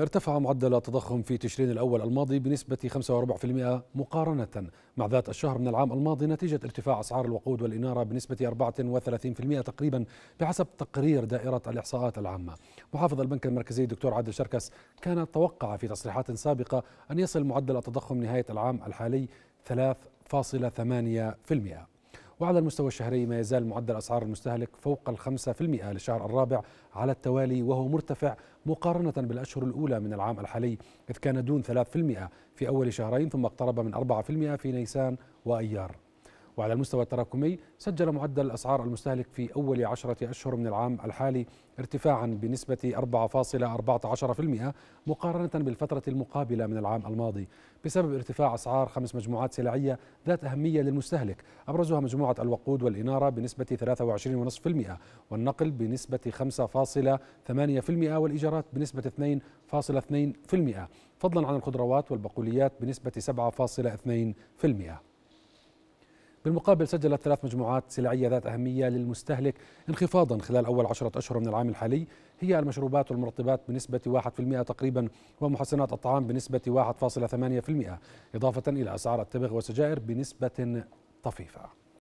ارتفع معدل التضخم في تشرين الأول الماضي بنسبة 5.4% مقارنة مع ذات الشهر من العام الماضي نتيجة ارتفاع أسعار الوقود والإنارة بنسبة 34% تقريبا بحسب تقرير دائرة الإحصاءات العامة محافظ البنك المركزي الدكتور عادل شركس كان توقع في تصريحات سابقة أن يصل معدل التضخم نهاية العام الحالي 3.8% وعلى المستوى الشهري ما يزال معدل أسعار المستهلك فوق الخمسة في المئة للشهر الرابع على التوالي وهو مرتفع مقارنة بالأشهر الأولى من العام الحالي إذ كان دون 3% في أول شهرين ثم اقترب من 4% في نيسان وأيار وعلى المستوى التراكمي سجل معدل الأسعار المستهلك في أول عشرة أشهر من العام الحالي ارتفاعا بنسبة 4.14% مقارنة بالفترة المقابلة من العام الماضي بسبب ارتفاع أسعار خمس مجموعات سلعية ذات أهمية للمستهلك أبرزها مجموعة الوقود والإنارة بنسبة 23.5% والنقل بنسبة 5.8% والإيجارات بنسبة 2.2% فضلا عن الخضروات والبقوليات بنسبة 7.2% بالمقابل سجلت ثلاث مجموعات سلعية ذات أهمية للمستهلك انخفاضا خلال أول عشرة أشهر من العام الحالي هي المشروبات والمرطبات بنسبة 1% تقريبا ومحسنات الطعام بنسبة 1.8% إضافة إلى أسعار التبغ والسجائر بنسبة طفيفة